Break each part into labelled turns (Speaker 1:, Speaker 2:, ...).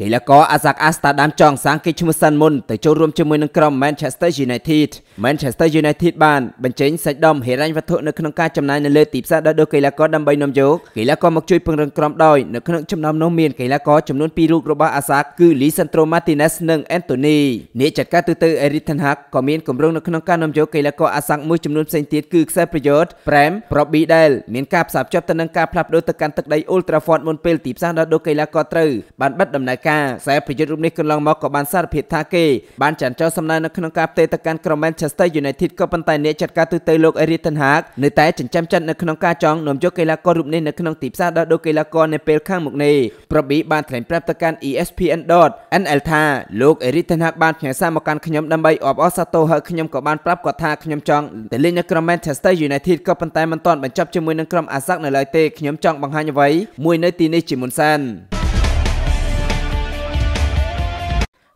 Speaker 1: កីឡាករអាសាក់អាស្តាដាមចង់សាងគេឈ្មោះសាន់មុនទៅចូលរួមជាមួយនឹងក្រុម Manchester United Manchester United បានបញ្ចេញសាច់ដុំហិរញ្ញវត្ថុនៅក្នុងការចំណាយនៅលើទីផ្សារដោយដូរកីឡាករដើម្បីនាំយកកីឡាករមកជួយពង្រឹងក្រុមដោយនៅក្នុងចំណោមនោះមានកីឡាករចំនួន2រូបរបស់អាសាក់គឺ Lisandro Martinez និង Anthony អ្នកចាត់ការទូទៅ Erik ten Hag ក៏មានគម្រោងនៅក្នុងការនាំយកកីឡាករអាសាក់មួយចំនួនផ្សេងទៀតគឺខ្សែប្រយុទ្ធ Prem Robbie Dale មានការផ្សារភ្ជាប់ទៅនឹងការផ្លាស់ប្ដូរទៅកាន់ទឹកដី Old Trafford មុនពេលទីផ្សារដោយដូរកីឡាករត្រូវបានបិទដំណើរការខ្សែប្រយុទ្ធរូបនេះកន្លងមកក៏បានសារភាពថាគេបានចាន់ចោលសំណើនៅក្នុងការផ្ទេរទៅកាន់ក្រុម Manchester United ក៏ប៉ុន្តែអ្នកចាត់ការទូទៅលោក Erik ten Hag នៅតែចិញ្ចឹមចិត្តនៅក្នុងការចង់នាំយកកីឡាកររូបនេះនៅក្នុងទីផ្សារដោះដូរកីឡាករនៅពេលខាងមុខនេះប្របីបានថ្លែងប្រាប់ទៅកាន់ ESPN.nl ថាលោក Erik ten Hag បានផ្ញើសារមកកាន់ខ្ញុំដើម្បីអបអរសាទរហើយខ្ញុំក៏បានប្រាប់គាត់ថាខ្ញុំចង់ទៅលេងនៅក្រុម Manchester United ក៏ប៉ុន្តែមិនទាន់បញ្ចប់ជាមួយនឹងក្រុមអាសាក់នៅឡើយទេខ្ញុំចង់បង្ហាញអ្វីមួយនៅទីនេះជាមុនសិន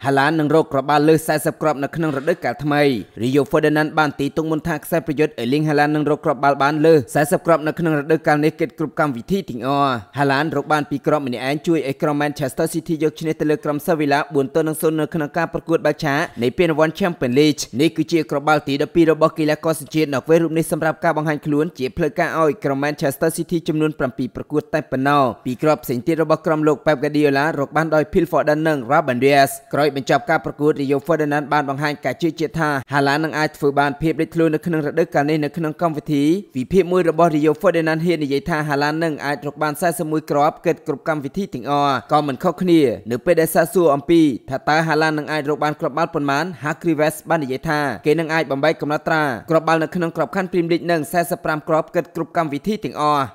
Speaker 1: ហាឡាននឹងរកគ្រាប់បាល់លើ40គ្រាប់នៅក្នុងរដូវកាលថ្មី Rio Ferdinand បានទីទុកមុនថាខ្សែប្រយុទ្ធ Erling Haaland នឹងរកគ្រាប់បាល់បានលើ40គ្រាប់នៅក្នុងរដូវកាលនេះគិតគ្រប់កម្មវិធីទាំងអស់ Haaland រកបាន2គ្រាប់ម្នាក់ឯងជួយឲ្យក្រុម Manchester City យកឈ្នះទៅលើក្រុម Sevilla 4-0នៅក្នុងការប្រកួតបាឆានៃពានរង្វាន់ Champions League នេះគឺជាគ្រាប់បាល់ទី12របស់កីឡាករសញ្ជាតិនៅពេលរូបនេះសម្រាប់ការបង្ហាញខ្លួនជាផ្លូវការឲ្យក្រុម Manchester City ចំនួន7ប្រកួតតែប៉ុណ្ណោះពីគ្រាប់ផ្សេងទៀតរបស់ក្រុមលោក Pep Guardiola រកបានដោយ Phil Foden និង Ruben Dias ក្រោយបញ្ចប់ការប្រកួត Rio Ferdinand បានបង្ហាញការជឿជាក់ថា Haaland នឹងអាចធ្វើបានភាពលេចធ្លោនៅក្នុងរដូវកាលនេះនៅក្នុងកម្មវិធីវិភាគមួយរបស់ Rio Ferdinand ហ៊ាននិយាយថា Haaland នឹងអាចរកបាន41គ្រាប់គិតគ្រប់កម្មវិធីទាំងអស់ក៏មិនខុសគ្នានៅពេលដែលសាសួរអំពីថាតើ Haaland នឹងអាចរកបានគ្រាប់បាល់ប៉ុន្មាន Hakrives បាននិយាយថាគេនឹងអាចបំបែកកំណត់ត្រាគ្រាប់បាល់នៅក្នុងក្របខ័ណ្ឌ Premier League នឹង45គ្រាប់គិតគ្រប់កម្មវិធីទាំងអស់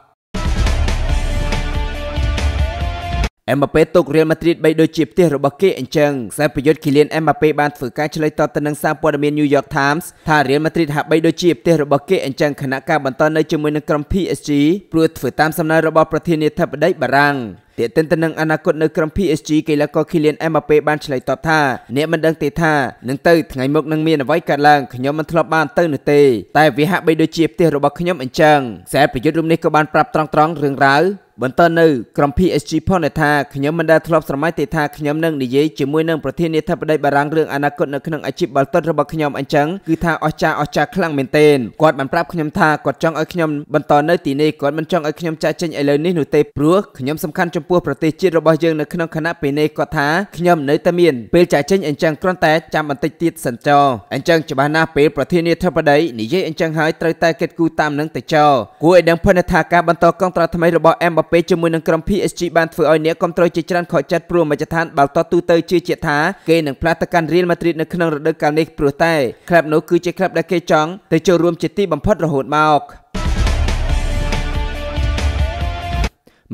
Speaker 1: អេម៉ាប៉េទុករៀលម៉ាឌ្រីតបីដូចជាផ្ទះរបស់គេអញ្ចឹងខ្សែប្រយុទ្ធគីលៀនអេម៉ាប៉េបានធ្វើការឆ្លើយតបទៅនឹងសារព័ត៌មាន New York Times ថារៀលម៉ាឌ្រីតហាក់បីដូចជាផ្ទះរបស់គេអញ្ចឹងគណៈការបន្តនៅជាមួយនឹងក្រុម PSG ព្រោះធ្វើតាមសំណើរបស់ប្រធានាធិបតីបារាំងទាក់ទិនទៅនឹងអនាគតនៅក្រុម PSG កីឡាករ Kylian Mbappe បានឆ្លើយតបថាអ្នកមិនដឹងទេថានឹងទៅថ្ងៃមុខនឹងមានអ្វីកើតឡើងខ្ញុំមិនធ្លាប់បានទៅនោះទេតែវាហាក់បីដូចជាផ្ទះរបស់ខ្ញុំអញ្ចឹងខ្សែប្រយុទ្ធរូបនេះក៏បានប្រាប់ត្រង់ៗរឿងរ៉ាវបន្តនៅក្រុម PSG ផងដែរថាខ្ញុំមិនដែលធ្លាប់ស្រមៃទេថាខ្ញុំនឹងនិយាយជាមួយនឹងប្រធានាធិបតីបារាំងរឿងអនាគតនៅក្នុងអាជីពបាល់ទាត់របស់ខ្ញុំអញ្ចឹងគឺថាអស្ចារ្យអស្ចារ្យខ្លាំងមែនទែនគាត់បានប្រាប់ខ្ញុំថាគាត់ចង់ឲ្យខ្ញុំបន្តនៅទីនេះគាត់មិនចង់ឲ្យខ្ញុំចាក់ចេញឥឡូវនេះនោះទេព្រោះខ្ញុំសំខាន់ចំចំពោះប្រទេសជាតិរបស់យើងនៅក្នុងគណៈពេលនេះគាត់ថាខ្ញុំនៅតែមានពេលចាក់ចេញអញ្ចឹងគ្រាន់តែចាំបន្តិចទៀតសិនចោអញ្ចឹងច្បាស់ណាស់ពេលប្រធានាធិបតីនិយាយអញ្ចឹងហើយត្រូវតែកិត្តគូតាមនឹងទៅចោគួរឲ្យដឹងផងថាការបន្តកងត្រាថ្មីរបស់ Mbappe ជាមួយនឹងក្រុម PSG បានធ្វើឲ្យអ្នកគ្រប់គ្រងជាច្រើនខកចិត្តព្រោះមជ្ឈដ្ឋានបាល់ទាត់ទូទៅជឿជាក់ថាគេនឹងផ្លាស់ទៅកាន់ Real Madrid នៅក្នុងរដូវកាលនេះព្រោះតែក្លឹបនោះគឺជាក្លឹបដែលគេចង់ទៅចូលរួមជាទីបំផុតរហូតមក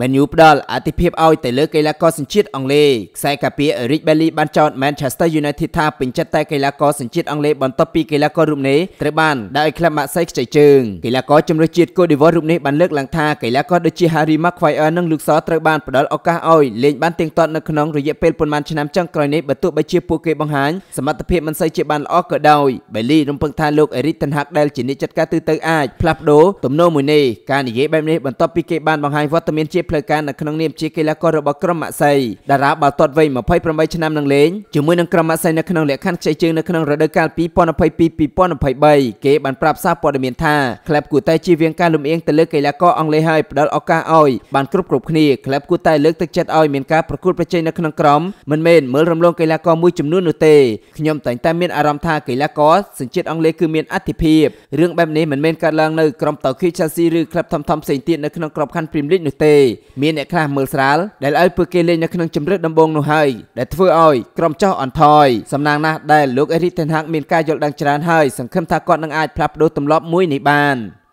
Speaker 1: មែនយូផ្ដល់អតិភិបឲ្យទៅលើកីឡាករសញ្ជាតិអង់គ្លេសខ្សែការពារ Eric Bailly បានចោទ Manchester United ថាពេញចិត្តតែកីឡាករសញ្ជាតិអង់គ្លេសបន្ទាប់ពីកីឡាកររូបនេះត្រូវបានដាក់ឲ្យក្លឹបម៉ាក់សៃខ្ចីជើងកីឡាករជំនឿជាតិ Cote d'Ivoire រូបនេះបានលើកឡើងថាកីឡាករដូចជា Harry Maguire និង Luke Shaw ត្រូវបានផ្ដល់ឱកាសឲ្យលេងបានទៀងទាត់នៅក្នុងរយៈពេលប៉ុន្មានឆ្នាំចុងក្រោយនេះបើទោះបីជាពួកគេបង្ហាញសមត្ថភាពមិនសូវជាបានល្អក៏ដោយ Bailly រំពឹងថាលោក Eric Ten Hag ដែលជាអ្នកចាត់ការទូទៅអាចផ្លាស់ប្ដូរទំនោរមួយនេះការនិយាយបែបនេះបន្ទាប់ពីគេបានបង្ហាញវត្តមានជាផ្លូវការនៅក្នុងនាមជាកីឡាកររបស់ក្រុមម៉ាក់សៃតារាបាល់ទាត់វ័យ28ឆ្នាំនឹងលេងជាមួយនឹងក្រុមម៉ាក់សៃនៅក្នុងលក្ខខណ្ឌខ្ចីជើងនៅក្នុងរដូវកាល2022-2023គេបានប្រាប់សារព័ត៌មានថាក្លឹបគួរតែជៀសវាងការលំអៀងទៅលើកីឡាករអង់គ្លេសហើយផ្ដល់ឱកាសឲ្យបានគ្រប់គ្រប់គ្នាក្លឹបគួរតែលើកទឹកចិត្តឲ្យមានការប្រកួតប្រជែងនៅក្នុងក្រុមមិនមែនមើលរំលងកីឡាករមួយចំនួននោះទេខ្ញុំតែងតែមានអារម្មណ៍ថាកីឡាករសញ្ជាតិអង់គ្លេសគឺមានអត្ថិភាពរឿងបែបនេះមិនមែនកើតឡើងនៅក្រុមតូគីឆាស៊ីឬក្លឹបធំៗផ្សេងទៀតនៅក្នុងក្របខ័ណ្ឌព្រីមលីកនោះទេមានអ្នកខ្លះមើលស្រាលដែលឲ្យពួកគេលេងនៅក្នុងជម្រើសដំបូងនោះហើយដែលធ្វើឲ្យក្រុមចោះអន់ថយសំណាងណាស់ដែលលោកអេរីកតេនហាកមានការយល់ដឹងច្រើនហើយសង្ឃឹមថាគាត់នឹងអាចផ្លាស់ប្ដូរទម្លាប់មួយនេះបាន។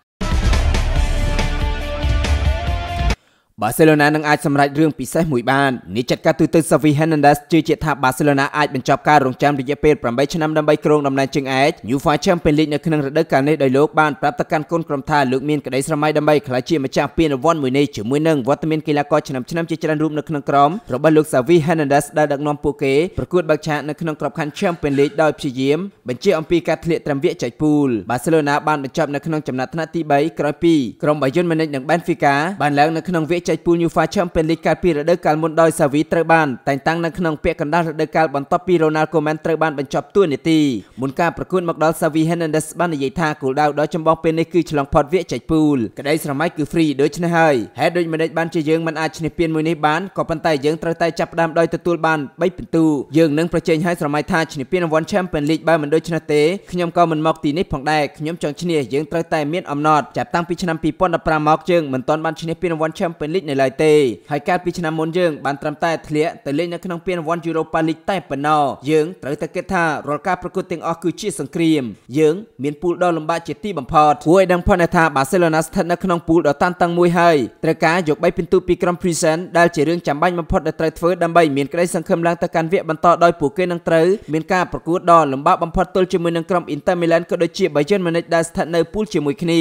Speaker 1: បាសេឡូណានឹងអាចសម្រេចរឿងពិសេសមួយបាននាយចាត់ការទូទៅ Xavi Hernandez ជឿជាក់ថាបាសេឡូណាអាចបញ្ចប់ការរងចាំរយៈពេល8ឆ្នាំដើម្បីគ្រងតំណែងជើងឯក UEFA Champions League នៅក្នុងរដូវកាលនេះដោយលោកបានប្រាប់ទៅកាន់កូនក្រុមថាលោកមានក្តីស្រមៃដើម្បីក្លាយជាម្ចាស់ពានរង្វាន់មួយនេះជាមួយនឹងវត្តមានកីឡាករឆ្នាំឆ្នាំជាច្រើនរូបនៅក្នុងក្រុមរបស់លោក Xavi Hernandez ដែលដឹកនាំពួកគេប្រកួតបើកឆាកនៅក្នុងក្របខ័ណ្ឌ Champions League ដោយព្យាយាមបញ្ជាអំពីការធ្លាក់ត្រឹមវគ្គចែកពូលបាសេឡូណាបានបញ្ចប់នៅក្នុងចំណាត់ថ្នាក់ទី3ក្រោយពីក្រុមបាយិនម៉ូនិចនិង Benfica បានឡើងនៅក្នុងវគ្គចែកចពូល UEFA Champions League កាលពីរដូវកាលមុនដោយសាវីត្រូវបានតែងតាំងនៅក្នុងពាក់កណ្ដាលរដូវកាលបន្ទាប់ពី Ronald Koeman ត្រូវបានបញ្ចប់តួនាទីមុនការប្រកួតមកដល់សាវី Hernandez បាននិយាយថាគោលដៅដ៏ចម្បងពេលនេះគឺឆ្លងផុតវគ្គចែកពូលក្តីស្រមៃគឺ free ដូច្នេះហើយហេតុដូចម្ដេចបានជាយើងមិនអាចឈ្នះពានមួយនេះបានក៏ប៉ុន្តែយើងត្រូវតែចាប់ផ្ដើមដោយទទួលបាន3ពិន្ទុយើងនឹងប្រជែងឲ្យស្រមៃថាឈ្នះពានរង្វាន់ Champions League បើមិនដូច្នេះទេខ្ញុំក៏មិនមកទីនេះផងដែរខ្ញុំចង់ឈ្នះយើងត្រូវតែមានអំណត់ចាប់តាំងពីឆ្នាំ2015មកយើងមិនទាន់បានឈ្នះពានរង្វាន់ Champions លីកនៅឡើយទេហើយកាលពីឆ្នាំមុនយើងបានត្រឹមតែធ្លាក់ទៅលេងនៅក្នុងពានរង្វាន់ Europa League តែប៉ុណ្ណោះយើងត្រូវតែគិតថារាល់ការប្រកួតទាំងអស់គឺជាសង្គ្រាមយើងមានពូលដ៏លំបាកជាទីបំផុតគួរឲ្យដឹងផងដែរថាបាសេឡូណាស្ថិតនៅក្នុងពូលដ៏តានតឹងមួយហើយត្រូវការយក3ពិន្ទុពីក្រុម Prison ដែលជារឿងចាំបាច់បំផុតដែលត្រូវធ្វើដើម្បីមាន ក្តីសង្ឃឹមឡើងទៅកាន់វគ្គបន្តដោយពួកគេនឹងត្រូវមានការប្រកួតដ៏លំបាកបំផុតទល់ជាមួយនឹងក្រុម Inter Milan ក៏ដូចជា Bayern Munich ដែលស្ថិតនៅពូលជាមួយគ្នា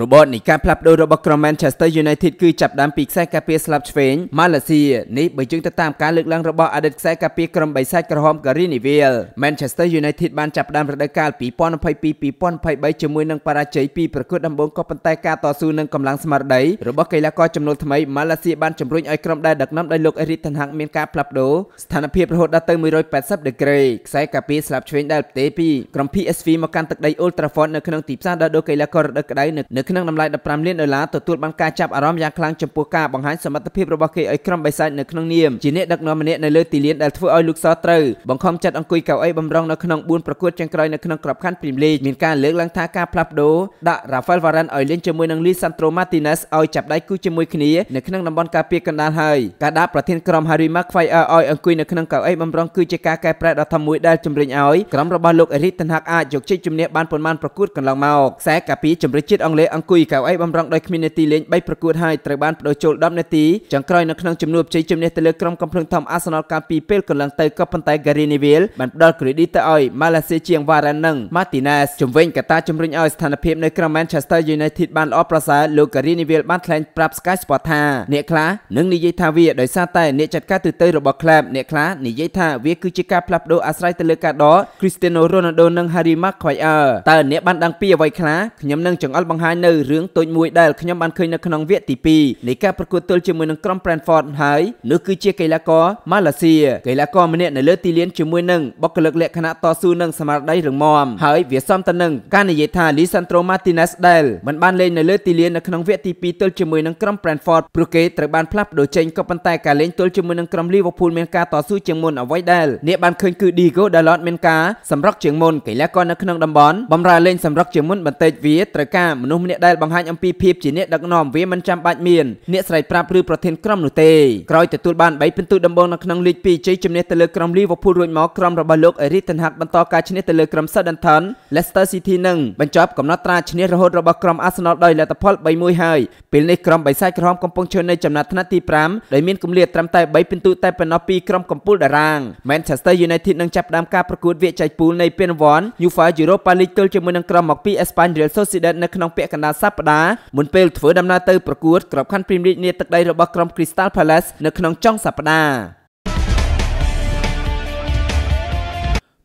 Speaker 1: របបនៃការផ្លាស់ប្ដូររបស់ក្រុម Manchester United គឺចាប់ដើមពីខ្សែការពារស្លាប់ឆ្វេងម៉ាឡេស៊ីនេះបើយើងទៅតាមការលើកឡើងរបស់អតីតខ្សែការពារក្រុមបិសាចក្រហម Garinavel Manchester United បានចាប់ផ្ដើមរដូវកាល2022-2023ជាមួយនឹងបរាជ័យពីប្រកួតដំបូងក៏ប៉ុន្តែការតស៊ូនិងកម្លាំងស្មារតីរបស់កីឡាករចំនួនថ្មីម៉ាឡេស៊ីបានជំរុញឲ្យក្រុមដែលដឹកនាំដោយលោក Erik ten Hag មានការផ្លាស់ប្ដូរស្ថានភាពរហូតដល់ទៅ180ដឺក្រេខ្សែការពារស្លាប់ឆ្វេងដែលផ្ទេពីក្រុម PSV មកកាន់ទឹកដី Old Trafford នៅក្នុងទីផ្សារដោះដូរកីឡាកររដូវក្តៅនៅនៅក្នុងតម្លៃ15លានដុល្លារទទួលបានការចាប់អារម្មណ៍យ៉ាងខ្លាំងចំពោះការបង្ហាញសមត្ថភាពរបស់គេឲ្យក្រុមបិសាចនៅក្នុងនាមជាអ្នកដឹកនាំម្នាក់នៅលើទីលានដែលធ្វើឲ្យលោកសត្រូវបង្ខំចិត្តអង្គុយកៅអីបំរុងនៅក្នុង4ប្រកួតចុងក្រោយនៅក្នុងក្របខ័ណ្ឌព្រីមលីកមានការលើកឡើងថាការផ្លាស់ប្ដូរដាក់ Rafael Varane ឲ្យលេងជាមួយនឹង Lisandro Martinez ឲ្យចាប់ដៃគូជាមួយគ្នានៅក្នុងតំបន់ការពារកណ្ដាលហើយការដាក់ប្រធានក្រុម Harry Maguire ឲ្យអង្គុយនៅក្នុងកៅអីបំរុងគឺជាការកែប្រែដ៏ធំមួយដែលជំរុញឲ្យក្រុមរបស់លោក Erik ten Hag អាចយកជ័យជំនះបានប៉ុន្មានប្រកួតកន្លងមកខ្សែការពារជំរឿជាតិអង់គ្លេសអង្គុយកៅអីបំរុងដោយគ្មាននាទីលេង3ប្រកួតហើយត្រូវបានបដូរចូល10នាទីចុងក្រោយនៅក្នុងជំនួបជ័យជំនះទៅលើក្រុមកំភ្លឹងធំអាសនលកាលពីពេលកន្លងទៅក៏ប៉ុន្តែ Gary Neville បានផ្ដល់ក្រេឌីតទៅឲ្យ Malaysia ជាង Varane និង Martinez ជំវិញកត្តាជំរុញឲ្យស្ថានភាពនៅក្រុម Manchester United បានល្អប្រសើរលោក Gary Neville បានថ្លែងប្រាប់ Sky Sport ថាអ្នកខ្លះនឹងនិយាយថាវាដោយសារតែអ្នកចាត់ការទូទៅរបស់ក្លឹបអ្នកខ្លះនិយាយថាវាគឺជាការផ្លាស់ប្ដូរអាស្រ័យទៅលើការដក Cristiano Ronaldo និង Harry Maguire តើអ្នកបានដឹងពីអ្វីខ្លះខ្ញុំនឹងចង្អុលបង្ហាញញនៅរឿងតូចមួយដែលខ្ញុំបានឃើញនៅក្នុងវគ្គទី2នៃការប្រកួតទល់ជាមួយនឹងក្រុម Brentford ហើយនោះគឺជាកីឡាករម៉ាឡេស៊ីកីឡាករម្នាក់នៅលើទីលានជាមួយនឹងបុគ្គលិកលក្ខណៈតស៊ូនឹងស្មារតីរឹងមាំហើយវាសមទៅនឹងការនិយាយថា Lisandro Martinez ដែលមិនបានលេងនៅលើទីលាននៅក្នុងវគ្គទី2ទល់ជាមួយនឹងក្រុម Brentford ព្រោះគេត្រូវបានផ្លាស់ប្ដូរចេញក៏ប៉ុន្តែការលេងទល់ជាមួយនឹងក្រុម Liverpool មានការតស៊ូជាងមុនអ្វីដែលអ្នកបានឃើញគឺ Diego Dalot មានការសម្រុកជាងមុនកីឡាករនៅក្នុងតំបន់បំរើលេងសម្រុកជាងមុនបន្តិចវាត្រូវការមនុស្សអ្នកដែលបង្ហាញអំពីភាពជាអ្នកដឹកនាំវាមិនចាំបាច់មានអ្នកស្រីប្រាប់ឬប្រធានក្រុមនោះទេក្រោយទទួលបាន3ពិន្ទុដំបូងនៅក្នុងលីក2ជ័យជំនះទៅលើក្រុមលីវើពូលរួចមកក្រុមរបស់លោកអេរីតិនហាត់បន្តការឈ្នះទៅលើក្រុមសិតដិនថន Leicester City នឹងបញ្ចប់កំណត់ត្រាឈ្នះរហូតរបស់ក្រុម Arsenal ដោយលទ្ធផល3-1ហើយពេលនេះក្រុមបិសាចក្រហមកំពុងឈរនៅចំណាត់ថ្នាក់ទី5ដោយមានគម្លាតត្រឹមតែ3ពិន្ទុតែប៉ុណ្ណោះពីក្រុមកំពូលតារាង Manchester United នឹងចាប់ផ្ដើមការប្រកួតវគ្គចែកពូលនៃពានរង្វាន់ UEFA Europa League ទល់ជាមួយនឹងក្រុមមកពី Espanyol Sociedad នៅក្នុងពាក់កណ្ដាលសប្ដាហ៍មុនពេលធ្វើដំណើរទៅប្រកួតក្របខ័ណ្ឌព្រីមលីកនាទឹកដីរបស់ក្រុម Crystal Palace នៅក្នុងចុងសប្ដាហ៍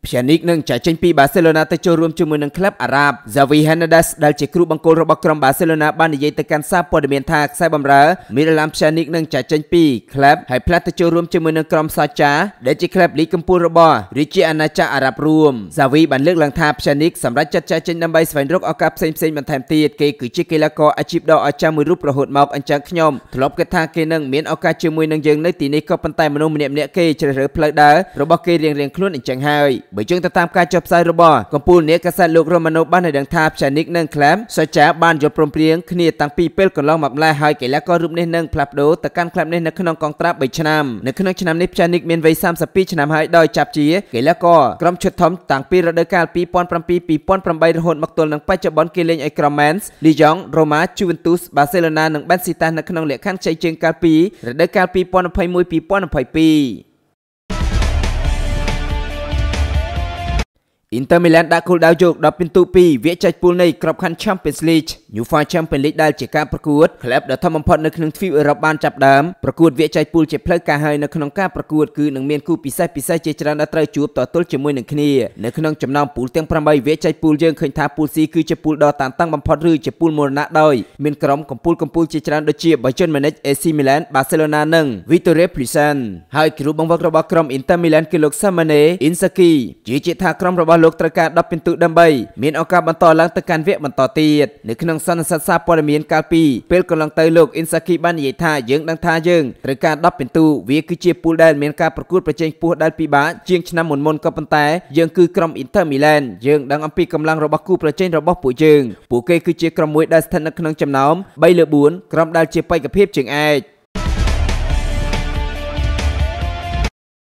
Speaker 1: Pjanic នឹងចាក់ចេញពីបាសេឡូណាទៅចូលរួមជាមួយនឹងក្លឹបអារ៉ាប់ Xavi Hernandez ដែលជាគ្រូបង្គោលរបស់ក្រុមបាសេឡូណាបាននិយាយទៅកាន់សារព័ត៌មានថាខ្សែបម្រើ Miralem Pjanic នឹងចាក់ចេញពីក្លឹបហើយផ្លាស់ទៅចូលរួមជាមួយនឹងក្រុមសាចាដែលជាក្លឹបលីកកំពូលរបស់រាជា អាណាចក្រអារ៉ាប់រួម Xavi បានលើកឡើងថា Pjanic សម្រាប់ចាត់ចែងចេញដើម្បីស្វែងរកឱកាសផ្សេងផ្សេងបន្ថែមទៀតគេគឺជាកីឡាករអាជីពដ៏អស្ចារ្យមួយរូបរហូតមកអញ្ចឹងខ្ញុំធ្លាប់គិតថាគេនឹងមានឱកាសជាមួយនឹងយើងនៅទីនេះក៏ប៉ុន្តែមនុស្សម្នាក់ៗគេជ្រើសរើសផ្លូវដើររបស់គេរៀងៗខ្លួនអញ្ចឹងហើយបើយើងទៅតាមការចុះផ្សាយរបស់កម្ពុជានេះកាសែតលោករ៉ូម៉ាណូបានដឹងថាផ្ចានិកនិងក្លាមសច្ចាបានយល់ព្រមព្រៀងគ្នាតាំងពីពេលកន្លងមកម្ល៉េះហើយកីឡាកររូបនេះនឹងផ្លាស់ប្ដូរទៅកាន់ក្លាបនេះនៅក្នុងកងត្រា3ឆ្នាំនៅក្នុងឆ្នាំនេះផ្ចានិកមានវ័យ32ឆ្នាំហើយដោយចាប់ជាកីឡាករក្រុមឈុតធំតាំងពីរដូវកាល2007-2008រហូតមកទល់នឹងបច្ចុប្បន្នគេលេងឲ្យក្រុម Mans, Lyon, Roma, Juventus, Barcelona និង Besiktas នៅក្នុងលក្ខខណ្ឌជ័យជើងកាលពីរដូវកាល2021-2022 Inter Milan ដាក់គោលដៅយកដល់ពិន្ទុ2វគ្គចែកពូលនៃក្របខ័ណ្ឌ Champions League UEFA Champions League ដែលជាការប្រកួតក្លឹបដ៏ធំបំផុតនៅក្នុងទ្វីបអឺរ៉ុបបានចាប់ដើមប្រកួតវគ្គចែកពូលជាផ្លូវការហើយនៅក្នុងការប្រកួតគឺនឹងមានគូពិសេសពិសេសជាច្រើនដែលត្រូវជួបតទល់ជាមួយនឹងគ្នានៅក្នុងចំណោមពូលទាំង8វគ្គចែកពូលយើងឃើញថាពូល C គឺជាពូលដ៏តានតឹងបំផុតឬជាពូលមរណៈដោយមានក្រុមកំពូលកំពូលជាច្រើនដូចជា Bayern Munich AC Milan Barcelona និង Victoria Pilsen ហើយគ្រូបង្វឹករបស់ក្រុម Inter Milan គឺលោក Simone Inzaghi ជាជាថាក្រុមរបស់លោកត្រូវការ10ពិន្ទុដើម្បីមានឱកាសបន្តឡើងទៅកាន់វគ្គបន្តទៀតនៅក្នុងក្នុងសន្និសីទសារព័ត៌មានកាលពីពេលកន្លងទៅលោកអ៊ីនសាគីបាននិយាយថាយើងដឹងថាយើងត្រូវការ10ពិន្ទុវាគឺជាពូលដែលមានការប្រកួតប្រជែងខ្ពស់ដែលពិបាកជាងឆ្នាំមុនមុនក៏ប៉ុន្តែយើងគឺក្រុម Inter Milan យើងដឹងអំពីកម្លាំងរបស់គូប្រជែងរបស់ពួកយើងពួកគេគឺជាក្រុមមួយដែលស្ថិតនៅក្នុងចំណោម3លើ4ក្រុមដែលជាបេក្ខភាពជើងឯក